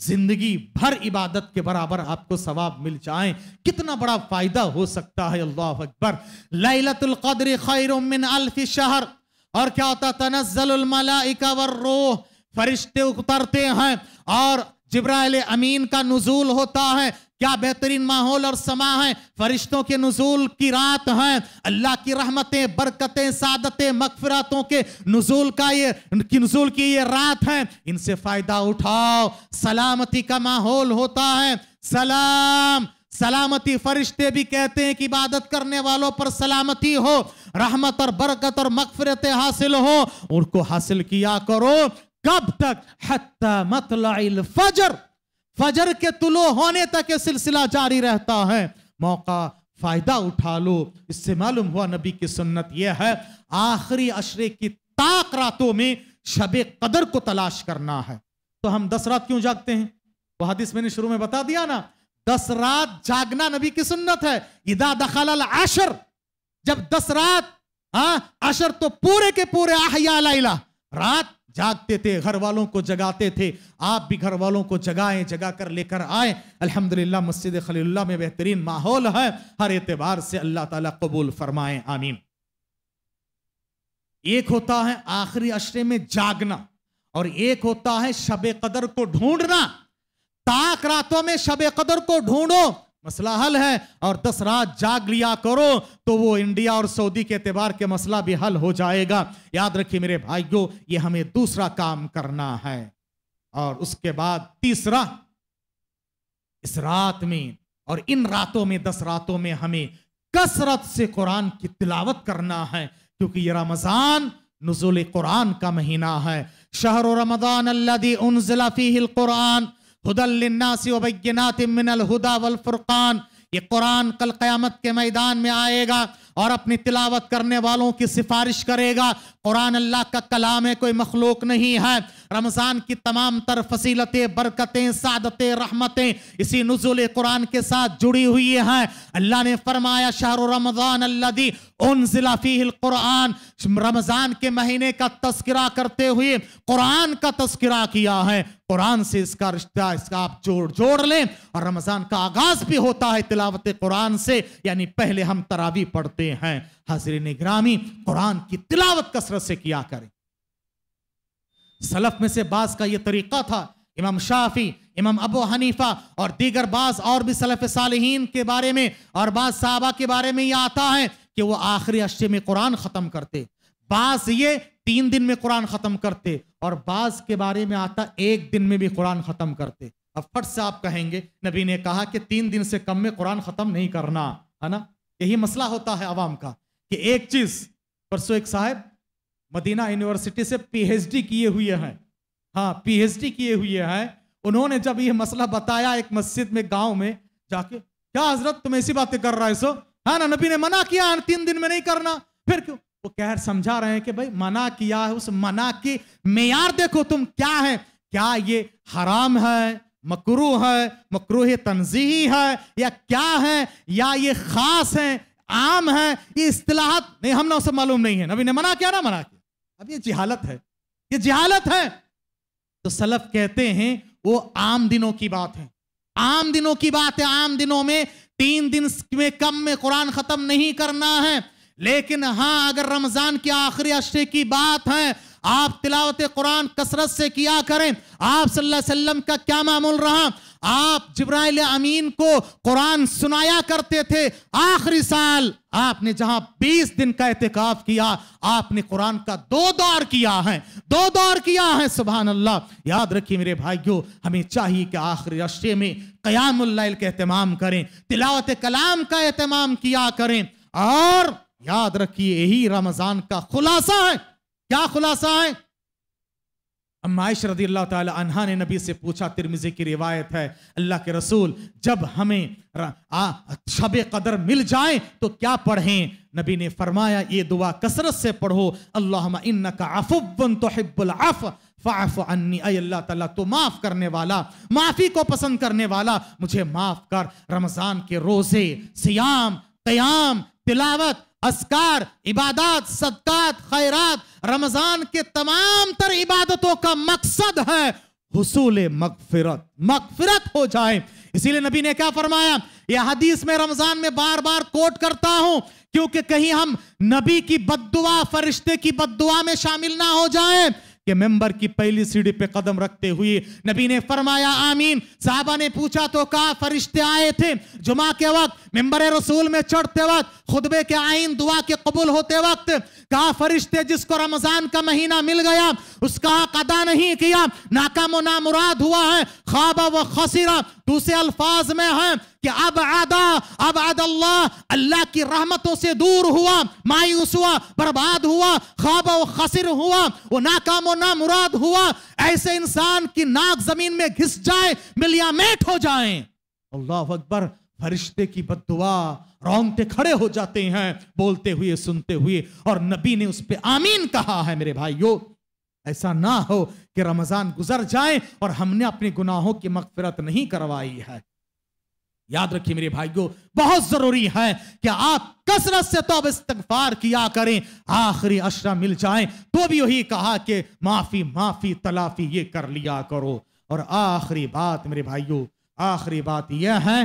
जिंदगी भर इबादत के बराबर आपको सवाब मिल जाए कितना बड़ा फायदा हो सकता है अल्लाह अकबर लैलतुल कदर खैर मिन अल्फ शहर और क्या होता तनजल मलाइका वर रोह फरिश्ते उतरते हैं और जिब्राइल अमीन का नजूल होता है क्या बेहतरीन माहौल और समा है फरिश्तों के नजूल की रात है अल्लाह की रहमतें बरकतें सादतें मगफरतों के नजूल का ये नजूल की ये रात है इनसे फ़ायदा उठाओ सलामती का माहौल होता है सलाम सलामती फरिश्ते भी कहते हैं कि इबादत करने वालों पर सलामती हो रहमत और बरकत और मकफरतें हासिल हो उनको हासिल किया करो कब तक हत्ता मतल फजर फजर के तुलो होने तक ये सिलसिला जारी रहता है मौका फायदा उठा लो इससे मालूम हुआ नबी की सुन्नत यह है आखिरी अशरे की ताक रातों में शब कदर को तलाश करना है तो हम दस रात क्यों जागते हैं वो हदीस मैंने शुरू में बता दिया ना दस रात जागना नबी की सुन्नत है इदा दखल आशर जब दस रात आ, हाँ, अशर तो पूरे के पूरे आहिया रात जागते थे घर वालों को जगाते थे आप भी घर वालों को जगाएं जगा कर लेकर आए अल्हम्दुलिल्लाह मस्जिद खलील्ला में बेहतरीन माहौल है हर एतबार से अल्लाह ताला कबूल फरमाए आमीन एक होता है आखिरी अशरे में जागना और एक होता है शब कदर को ढूंढना ताक रातों में शब कदर को ढूंढो मसला हल है और दस रात जाग लिया करो तो वो इंडिया और सऊदी के एतबार के मसला भी हल हो जाएगा याद रखिए मेरे भाइयों ये हमें दूसरा काम करना है और उसके बाद तीसरा इस रात में और इन रातों में दस रातों में हमें कसरत से कुरान की तिलावत करना है क्योंकि ये रमज़ान नजुल कुरान का महीना है शहर रमदान अल्लादी उनजिला फ़ीहिल कुरान हुदल्लिन्नासी मिनल हुदा वल फुरकान ये कुरान कल क़यामत के मैदान में आएगा और अपनी तिलावत करने वालों की सिफारिश करेगा कुरान अल्लाह का कलाम है कोई मखलूक नहीं है रमज़ान की तमाम तर फसीलतें बरकतें सादतें रहमतें इसी नजुल कुरान के साथ जुड़ी हुई हैं अल्लाह ने फरमाया शाह रमज़ान अल्लादी उन क़ुरान रमज़ान के महीने का तस्करा करते हुए कुरान का तस्करा किया है कुरान से इसका रिश्ता इसका आप जोड़ जोड़ लें और रमज़ान का आगाज़ भी होता है तिलावत कुरान से यानी पहले हम तरावी पढ़ते करते हैं हाजिर ग्रामी कुरान की तिलावत कसरत से किया करें सलफ में से बास का यह तरीका था इमाम शाफी इमाम अबू हनीफा और दीगर बास और भी सलफ सालहीन के बारे में और बास साहबा के बारे में यह आता है कि वह आखिरी अशे में कुरान ख़त्म करते बास ये तीन दिन में कुरान ख़त्म करते और बास के बारे में आता एक दिन में भी कुरान ख़त्म करते अब फट से आप कहेंगे नबी ने कहा कि तीन दिन से कम में कुरान ख़त्म नहीं करना है ना यही मसला होता है आवाम का कि एक चीज परसों एक साहब मदीना यूनिवर्सिटी से पीएचडी किए हुए हैं हाँ पीएचडी किए हुए हैं उन्होंने जब यह मसला बताया एक मस्जिद में गांव में जाके क्या हजरत तुम ऐसी बातें कर रहे हो हाँ ना नबी ने मना किया तीन दिन में नहीं करना फिर क्यों वो कह समझा रहे हैं कि भाई मना किया है उस मना की मैार देखो तुम क्या है क्या ये हराम है मकरू है मकरू तनजीही है या क्या है या ये खास है आम है ये इस्तेलाहत नहीं हमने उसे मालूम नहीं है नबी ने मना क्या ना मना किया अब ये जिहालत है ये जिहालत है तो सलफ कहते हैं वो आम दिनों की बात है आम दिनों की बात है आम दिनों में तीन दिन में कम में कुरान खत्म नहीं करना है लेकिन हाँ अगर रमजान के आखिरी अशरे की बात है आप तिलावत कुरान कसरत से किया करें आप सल्लल्लाहु अलैहि वसल्लम का क्या मामूल रहा आप जब्राइल अमीन को कुरान सुनाया करते थे आखिरी साल आपने जहां 20 दिन का एहतिकाफ किया आपने कुरान का दो दौर किया है दो दौर किया है सुबह अल्लाह याद रखिए मेरे भाइयों हमें चाहिए कि आखिरी रस्ते में कयामुल्ल का एहतमाम करें तिलावत कलाम का अहतमाम किया करें और याद रखिए यही रमजान का खुलासा है क्या खुलासा है अम्माइश रदी अल्लाह तहा ने नबी से पूछा तिरमिजी की रिवायत है अल्लाह के रसूल जब हमें शब कदर मिल जाए तो क्या पढ़ें नबी ने फरमाया ये दुआ कसरत से पढ़ो अल्लाह इन्ना का आफुबन तो हिब्बुल फाफ अन्नी अल्लाह ताला तो माफ़ करने वाला माफ़ी को पसंद करने वाला मुझे माफ़ कर रमज़ान के रोज़े सियाम क़याम तिलावत असकार इबादत सदकात खैरात रमजान के तमाम तर इबादतों का मकसद है हसूल मकफिरत मकफिरत हो जाए इसीलिए नबी ने क्या फरमाया यह हदीस में रमजान में बार बार कोट करता हूं क्योंकि कहीं हम नबी की बदुआ फरिश्ते की बदुआ में शामिल ना हो जाए के मेंबर की पहली सीढ़ी पे कदम रखते हुए नबी ने फरमाया आमीन साहबा ने पूछा तो कहा फरिश्ते आए थे जुमा के वक्त मेंबर रसूल में चढ़ते वक्त खुदबे के आइन दुआ के कबूल होते वक्त कहा फरिश्ते जिसको रमजान का महीना मिल गया उसका हक अदा नहीं किया नाकाम ना मुराद हुआ है खाबा व खसीरा दूसरे अल्फाज में है कि अब आदा अब आद अल्लाह अल्लाह की रहमतों से दूर हुआ मायूस हुआ बर्बाद हुआ ख्वाब खसिर हुआ वो नाकाम व ना मुराद हुआ ऐसे इंसान की नाक जमीन में घिस जाए मिलिया मेट हो जाए अल्लाह अकबर फरिश्ते की बदुआ रोंगटे खड़े हो जाते हैं बोलते हुए सुनते हुए और नबी ने उस पर आमीन कहा है मेरे भाइयों ऐसा ना हो कि रमजान गुजर जाए और हमने अपने गुनाहों की मकफिरत नहीं करवाई है याद रखिए मेरे भाइयों बहुत जरूरी है कि आप कसरत से तो अब इस्तार किया करें आखिरी अशरा मिल जाए तो भी यही कहा कि माफी माफी तलाफी ये कर लिया करो और आखिरी बात मेरे भाइयों आखिरी बात यह है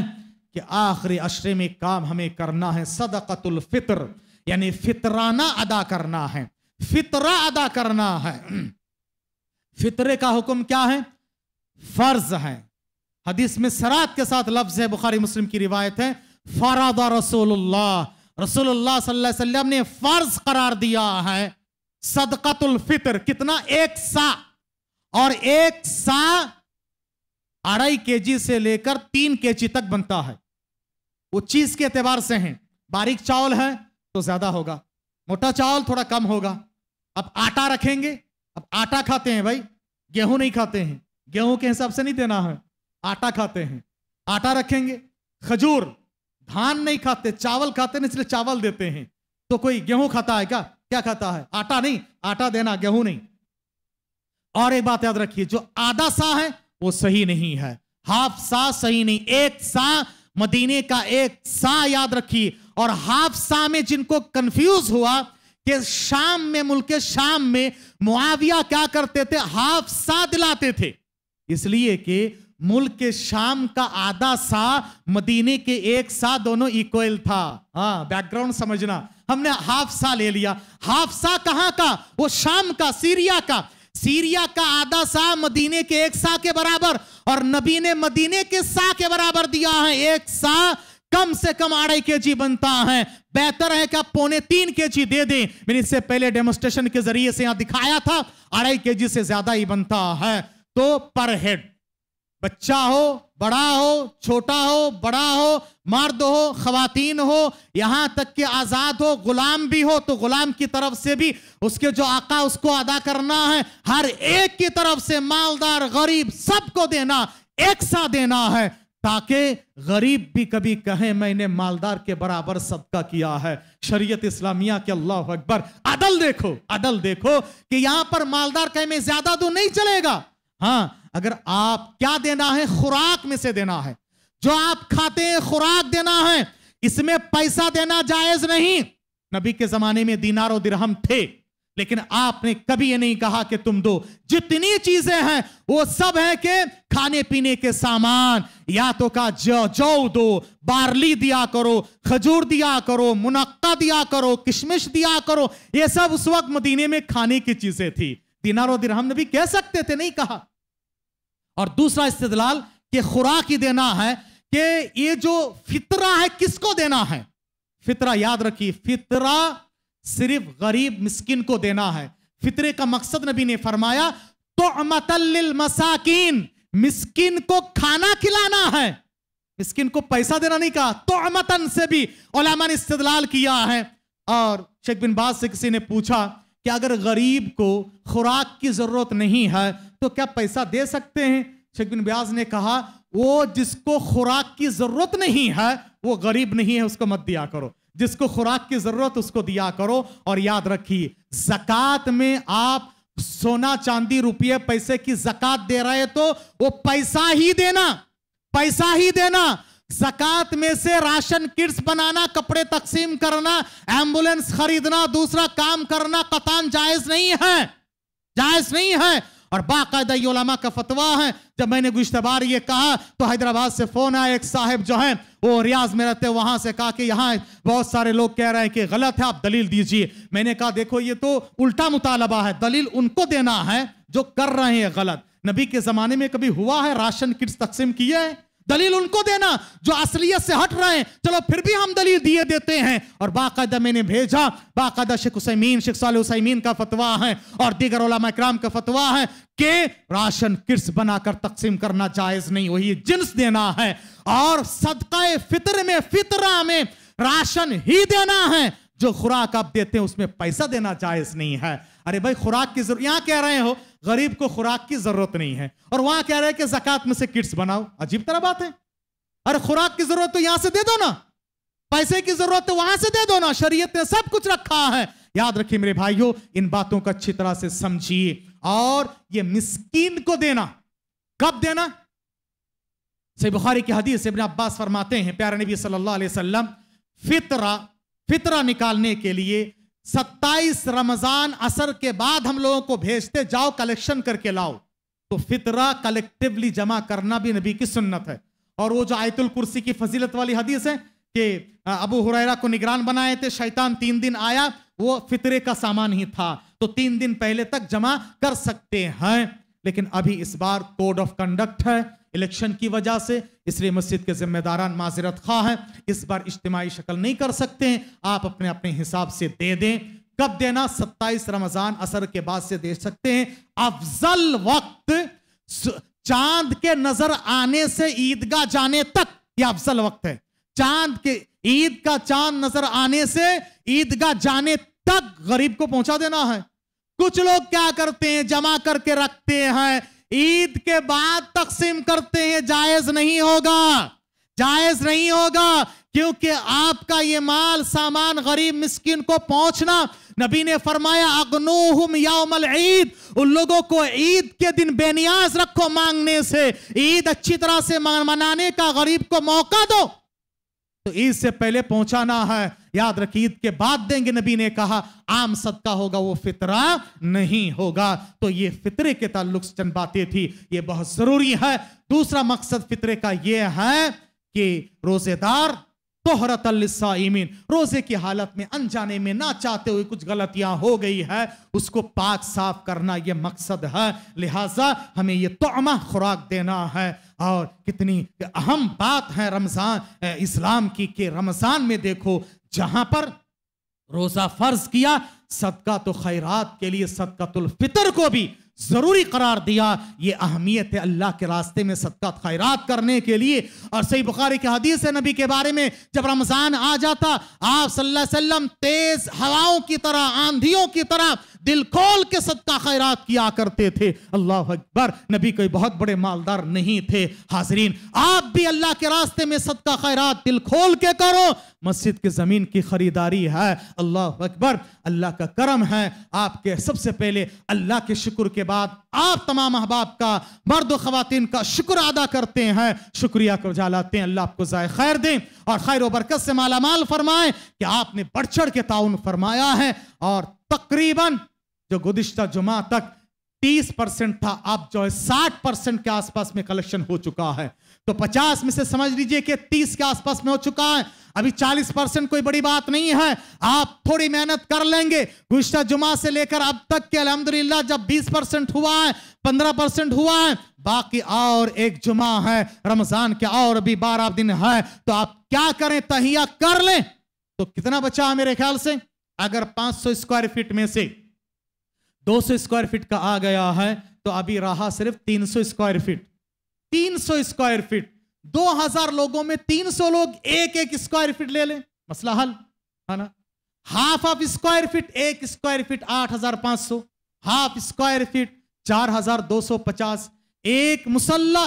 कि आखिरी अशरे में काम हमें करना है सदकतुल फितर यानी फितराना अदा करना है फितरा अदा करना है फितरे का हुक्म क्या है फर्ज है हदीस में सरात के साथ लफ्ज है बुखारी मुस्लिम की रिवायत है फरादा रसूलुल्लाह रसूलुल्लाह सल्लल्लाहु अलैहि वसल्लम ने फर्ज करार दिया है सदकतुल फितर कितना एक सा और एक सा अढ़ाई के जी से लेकर तीन के जी तक बनता है वो चीज के एतबार से है बारीक चावल है तो ज्यादा होगा मोटा चावल थोड़ा कम होगा अब आटा रखेंगे अब आटा खाते हैं भाई गेहूं नहीं खाते हैं गेहूं के हिसाब से नहीं देना है आटा खाते हैं आटा रखेंगे खजूर धान नहीं खाते चावल खाते नहीं इसलिए चावल देते हैं तो कोई गेहूं खाता है क्या क्या खाता है आटा नहीं आटा देना गेहूं नहीं और एक बात याद रखिए जो आधा सा है वो सही नहीं है हाफ सा सही नहीं एक सा मदीने का एक सा याद रखिए और हाफसा में जिनको कंफ्यूज हुआ कि शाम में मुल्क शाम में मुआविया क्या करते थे हाफसा दिलाते थे इसलिए कि मुल्क के शाम का आधा सा मदीने के एक सा दोनों इक्वल था हाँ बैकग्राउंड समझना हमने हाफ सा ले लिया हाफ सा कहां का वो शाम का सीरिया का सीरिया का आधा सा मदीने के एक सा के बराबर और नबी ने मदीने के सा के बराबर दिया है एक सा कम से कम अढ़ाई के जी बनता है बेहतर है कि आप पौने तीन के जी दे दें मैंने इससे पहले डेमोस्ट्रेशन के जरिए से यहां दिखाया था अढ़ाई के जी से ज्यादा ही बनता है तो पर हेड बच्चा हो बड़ा हो छोटा हो बड़ा हो मर्द हो खातन हो यहां तक कि आजाद हो गुलाम भी हो तो गुलाम की तरफ से भी उसके जो आका उसको अदा करना है हर एक की तरफ से मालदार गरीब सबको देना एक सा देना है ताकि गरीब भी कभी कहें मैंने मालदार के बराबर सदका किया है शरीयत इस्लामिया के अल्लाह अकबर अदल देखो अदल देखो कि यहां पर मालदार कहे में ज्यादा दो नहीं चलेगा हाँ अगर आप क्या देना है खुराक में से देना है जो आप खाते हैं खुराक देना है इसमें पैसा देना जायज नहीं नबी के जमाने में दीनार और दिरहम थे लेकिन आपने कभी ये नहीं कहा कि तुम दो जितनी चीजें हैं वो सब है कि खाने पीने के सामान या तो का जौ जौ दो बार्ली दिया करो खजूर दिया करो मुनक्का दिया करो किशमिश दिया करो ये सब उस वक्त मदीने में खाने की चीजें थी दिनारो दिन हमने भी कह सकते थे नहीं कहा और दूसरा इस्तेदलाल कि खुराक ही देना है कि ये जो फितरा है किसको देना है फितरा याद रखिए फितरा सिर्फ गरीब मिस्किन को देना है फितरे का मकसद नबी ने फरमाया तो मतल मसाकिन मिस्किन को खाना खिलाना है मिस्किन को पैसा देना नहीं कहा तो अमतन से भी ओलामा ने इस्तलाल किया है और शेख बिन बाज से किसी ने पूछा कि अगर गरीब को खुराक की जरूरत नहीं है तो क्या पैसा दे सकते हैं शेख बिन ब्याज ने कहा वो जिसको खुराक की जरूरत नहीं है वो गरीब नहीं है उसको मत दिया करो जिसको खुराक की जरूरत उसको दिया करो और याद रखिए जकत में आप सोना चांदी रुपये पैसे की जकत दे रहे तो वो पैसा ही देना पैसा ही देना जकत में से राशन किट्स बनाना कपड़े तकसीम करना एम्बुलेंस खरीदना दूसरा काम करना कतान जायज नहीं है जायज नहीं है और बाकायदा योलामा का फतवा है जब मैंने गुश्त बार ये कहा तो हैदराबाद से फ़ोन आया एक साहिब जो है वो रियाज में रहते वहां से कहा कि यहाँ बहुत सारे लोग कह रहे हैं कि गलत है आप दलील दीजिए मैंने कहा देखो ये तो उल्टा मुतालबा है दलील उनको देना है जो कर रहे हैं गलत नबी के ज़माने में कभी हुआ है राशन किट्स तकसीम किए हैं दलील उनको देना जो असलियत से हट रहे हैं चलो फिर भी हम दलील दिए देते हैं और बाकायदा मैंने भेजा बाकायदा शेख हुसैमीन शेख साल हुसैमीन का फतवा है और दीगर ओलामाक्राम का फतवा है कि राशन किस बनाकर तकसीम करना जायज नहीं वही जिन्स देना है और सदका फितर में फितरा में राशन ही देना है जो खुराक आप देते हैं उसमें पैसा देना जायज नहीं है अरे भाई खुराक की जरूरत यहां कह रहे हो गरीब को खुराक की जरूरत नहीं है और वहां कह रहे हैं कि जकत में से किट्स बनाओ अजीब तरह बात है अरे खुराक की जरूरत तो यहां से दे दो ना पैसे की जरूरत तो वहां से दे दो ना शरीयत ने सब कुछ रखा है याद रखिए मेरे भाइयों इन बातों को अच्छी तरह से समझिए और ये मिस्कीन को देना कब देना सही बुखारी की हदीस इब्न अब्बास फरमाते हैं प्यारे नबी सल्लल्लाहु अलैहि वसल्लम फितरा फितरा निकालने के लिए सत्ताईस रमजान असर के बाद हम लोगों को भेजते जाओ कलेक्शन करके लाओ तो फितरा कलेक्टिवली जमा करना भी नबी की सुन्नत है और वो जो आयतुल कुर्सी की फजीलत वाली हदीस है कि अबू हुरैरा को निगरान बनाए थे शैतान तीन दिन आया वो फितरे का सामान ही था तो तीन दिन पहले तक जमा कर सकते हैं लेकिन अभी इस बार कोड ऑफ कंडक्ट है इलेक्शन की वजह से इसलिए मस्जिद के जिम्मेदारान माजरत खा हैं इस बार इज्तमाही शक्ल नहीं कर सकते हैं आप अपने अपने हिसाब से दे दें कब देना 27 रमजान असर के बाद से दे सकते हैं अफजल वक्त चांद के नजर आने से ईदगाह जाने तक यह अफजल वक्त है चांद के ईद का चांद नजर आने से ईदगाह जाने तक गरीब को पहुंचा देना है कुछ लोग क्या करते हैं जमा करके रखते हैं ईद के बाद तकसीम करते हैं जायज नहीं होगा जायज नहीं होगा क्योंकि आपका ये माल सामान गरीब मिस्किन को पहुंचना नबी ने फरमाया अगनूहम यामल ईद उन लोगों को ईद के दिन बेनियाज रखो मांगने से ईद अच्छी तरह से मनाने का गरीब को मौका दो तो ईद से पहले पहुंचाना है याद रखिए ईद के बाद देंगे नबी ने कहा आम सदका होगा वो फितरा नहीं होगा तो ये फितरे के ताल्लुक से चंद बातें थी ये बहुत जरूरी है दूसरा मकसद फितरे का ये है कि रोजेदार तोहरतलसाइमिन रोजे की हालत में अनजाने में ना चाहते हुए कुछ गलतियां हो गई है उसको पाक साफ करना यह मकसद है लिहाजा हमें यह तोमा खुराक देना है और कितनी अहम बात है रमजान इस्लाम की कि रमजान में देखो जहां पर रोजा फर्ज किया सदका तो खैरात के लिए सदकतुल फितर को भी ज़रूरी करार दिया ये अहमियत है अल्लाह के रास्ते में सदक़त खैरात करने के लिए और सही बुखारी के हदीस है नबी के बारे में जब रमज़ान आ जाता आप सल्लल्लाहु अलैहि वसल्लम तेज़ हवाओं की तरह आंधियों की तरह दिल खोल के सदका खैरात किया करते थे अल्लाह अकबर नबी कोई बहुत बड़े मालदार नहीं थे हाजरीन आप भी अल्लाह के रास्ते में सदका खैरात दिल खोल के करो मस्जिद की ज़मीन की ख़रीदारी है अल्लाह अकबर अल्लाह का करम है आपके सबसे पहले अल्लाह के शुक्र के बाद आप तमाम अहबाब का मर्द ख़वान का शुक्र अदा करते हैं शुक्रिया को जालाते हैं अल्लाह आपको ज़ाय खैर दें और खैर वरकत से माला माल फरमाए कि आपने बढ़ चढ़ के ताउन फरमाया है और तकरीबन जो गुजशत जुमा तक 30 परसेंट था अब जो है 60 परसेंट के आसपास में कलेक्शन हो चुका है तो 50 में से समझ लीजिए कि 30 के आसपास में हो चुका है अभी 40 परसेंट कोई बड़ी बात नहीं है आप थोड़ी मेहनत कर लेंगे गुजरात जुमा से लेकर अब तक के अलहमदुल्ला जब 20 परसेंट हुआ है 15 परसेंट हुआ है बाकी और एक जुमा है रमजान के और भी बारह दिन है तो आप क्या करें तहिया कर लें तो कितना बचा है मेरे ख्याल से अगर पांच स्क्वायर फीट में से दो स्क्वायर फीट का आ गया है तो अभी रहा सिर्फ तीन स्क्वायर फीट 300 स्क्वायर फीट 2000 लोगों में 300 लोग एक एक स्क्वायर फीट ले लें मसला हल है ना हाफ ऑफ स्क्वायर फीट एक square feet 8500 half square feet 4250 एक मुसल्ला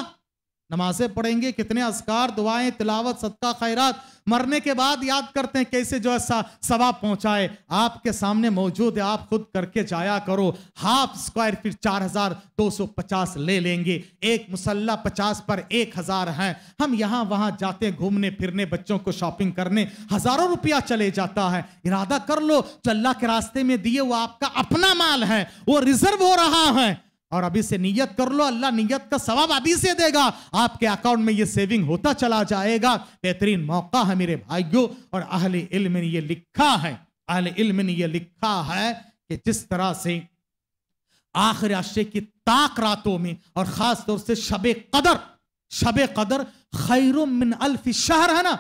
नमाजें पढ़ेंगे कितने असकार दुआएं तिलावत सदका खैरात मरने के बाद याद करते हैं कैसे जो ऐसा सवाब पहुंचाए आपके सामने मौजूद है आप खुद करके जाया करो हाफ स्क्वायर फिर चार हजार दो सौ पचास ले लेंगे एक मुसल्ला पचास पर एक हजार है हम यहाँ वहां जाते घूमने फिरने बच्चों को शॉपिंग करने हजारों रुपया चले जाता है इरादा कर लो जो अल्लाह के रास्ते में दिए वो आपका अपना माल है वो रिजर्व हो रहा है और अभी से नियत कर लो अल्लाह नियत का सवाब अभी से देगा आपके अकाउंट में ये सेविंग होता चला जाएगा बेहतरीन मौका है मेरे भाइयों और अहले इल्म ने ये लिखा है अहले इल्म ने ये लिखा है कि जिस तरह से आखिर आशे की ताक रातों में और खास तौर से शब कदर शब कदर खैरुम मिन अल्फ शहर है ना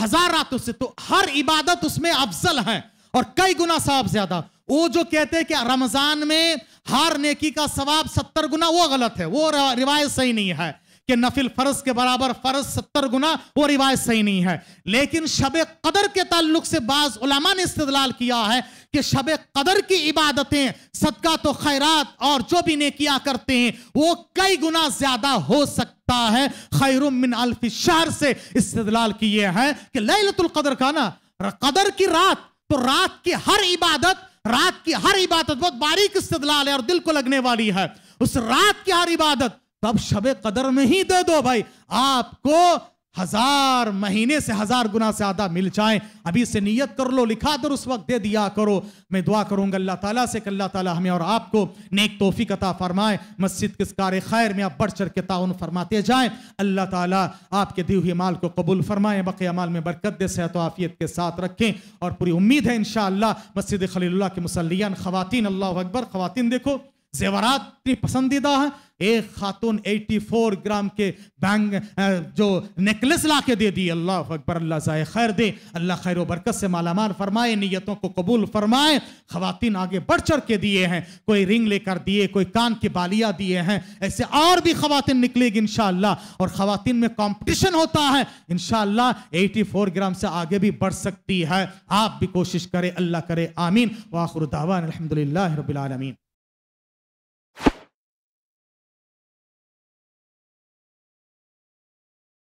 हजार रातों से तो हर इबादत उसमें अफजल है और कई गुना साहब ज्यादा वो जो कहते हैं कि रमजान में हार नेकी का सवाब सत्तर गुना वो गलत है वो रिवायत सही नहीं है कि नफिल फर्ज के बराबर फर्ज सत्तर गुना वो रिवायत सही नहीं है लेकिन शब कदर के ताल्लुक से बाज उलामा ने इस्तलाल किया है कि शब कदर की इबादतें सदका तो खैरात और जो भी नेकिया करते हैं वो कई गुना ज्यादा हो सकता है खैरुमिन अल्फ शहर से इस्तलाल किए हैं कि लैलतुल कदर का ना कदर की रात तो रात की हर इबादत रात की हर इबादत बहुत बारीक इस्तलाल है और दिल को लगने वाली है उस रात की हर इबादत तब शबे कदर में ही दे दो भाई आपको हजार महीने से हजार गुना से आधा मिल जाए अभी से नियत कर लो लिखा दो उस वक्त दे दिया करो मैं दुआ करूंगा अल्लाह ताला से अल्लाह ताला हमें और आपको नेक तोहफी कता फरमाए मस्जिद किस कार खैर में आप बढ़ चढ़ के ताउन फरमाते जाए अल्लाह ताला आपके दी हुए माल को कबूल फरमाए बक़ माल में बरकत दे सेहत आफियत के साथ रखें और पूरी उम्मीद है इन मस्जिद खलील के मुसलियान ख़वान अल्लाह अकबर ख़वान देखो जेवरात इतनी पसंदीदा है एक खातून 84 ग्राम के बैंग जो नेकलेस ला के दे दी अल्लाह अकबर अल्लाह ज़ाय खैर दे अल्लाह खैर बरकत से मालामाल फरमाए नीयतों को कबूल फरमाए खातिन आगे बढ़ चढ़ के दिए हैं कोई रिंग लेकर दिए कोई कान की बालियाँ दिए हैं ऐसे और भी खातन निकलेगी इन और खातिन में कॉम्पिटिशन होता है इन एटी फोर ग्राम से आगे भी बढ़ सकती है आप भी कोशिश करें अल्लाह करे आमीन वाखुर दावा अलहमदिल्ला रबीआलमीन